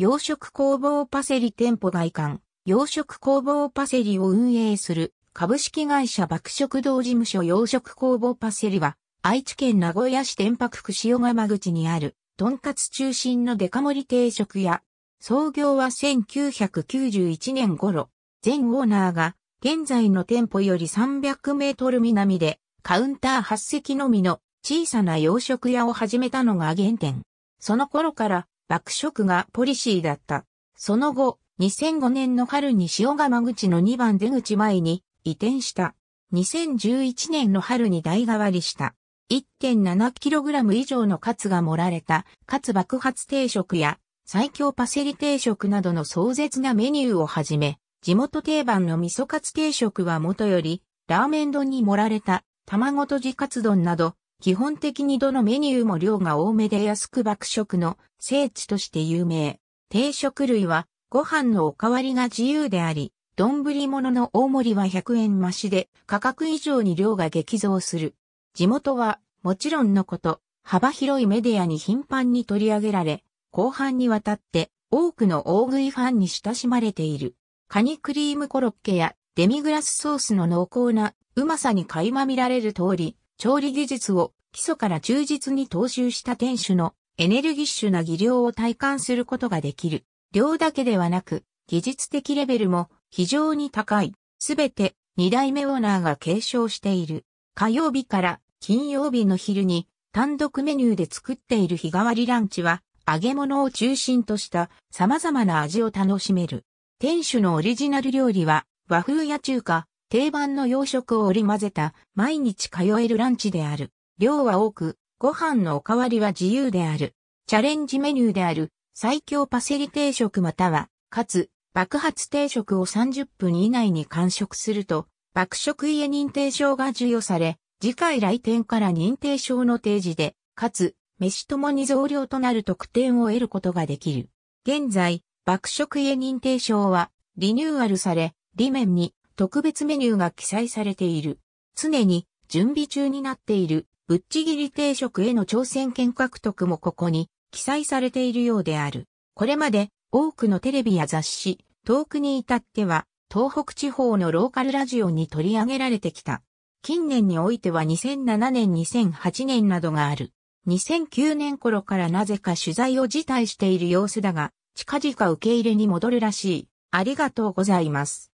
養殖工房パセリ店舗外観、養殖工房パセリを運営する株式会社爆食堂事務所養殖工房パセリは、愛知県名古屋市天白区塩釜口にある、とんかつ中心のデカ盛り定食屋。創業は1991年頃、前オーナーが、現在の店舗より300メートル南で、カウンター8席のみの小さな洋食屋を始めたのが原点。その頃から爆食がポリシーだった。その後、2005年の春に塩釜口の2番出口前に移転した。2011年の春に代替わりした。1.7kg 以上のカツが盛られた、カツ爆発定食や最強パセリ定食などの壮絶なメニューをはじめ、地元定番の味噌カツ定食はもとより、ラーメン丼に盛られた、卵とじカツ丼など、基本的にどのメニューも量が多めで安く爆食の聖地として有名。定食類はご飯のおかわりが自由であり、丼物の大盛りは100円増しで価格以上に量が激増する。地元はもちろんのこと幅広いメディアに頻繁に取り上げられ、後半にわたって多くの大食いファンに親しまれている。カニクリームコロッケやデミグラスソースの濃厚なうまさに垣間見られる通り、調理技術を基礎から忠実に踏襲した店主のエネルギッシュな技量を体感することができる。量だけではなく、技術的レベルも非常に高い。すべて二代目オーナーが継承している。火曜日から金曜日の昼に単独メニューで作っている日替わりランチは揚げ物を中心とした様々な味を楽しめる。店主のオリジナル料理は和風や中華、定番の洋食を織り混ぜた毎日通えるランチである。量は多く、ご飯のおかわりは自由である。チャレンジメニューである最強パセリ定食または、かつ爆発定食を30分以内に完食すると、爆食家認定証が授与され、次回来店から認定証の提示で、かつ、飯ともに増量となる特典を得ることができる。現在、爆食家認定証は、リニューアルされ、裏面に、特別メニューが記載されている。常に準備中になっているぶっちぎり定食への挑戦権獲得もここに記載されているようである。これまで多くのテレビや雑誌、遠くに至っては東北地方のローカルラジオに取り上げられてきた。近年においては2007年2008年などがある。2009年頃からなぜか取材を辞退している様子だが、近々受け入れに戻るらしい。ありがとうございます。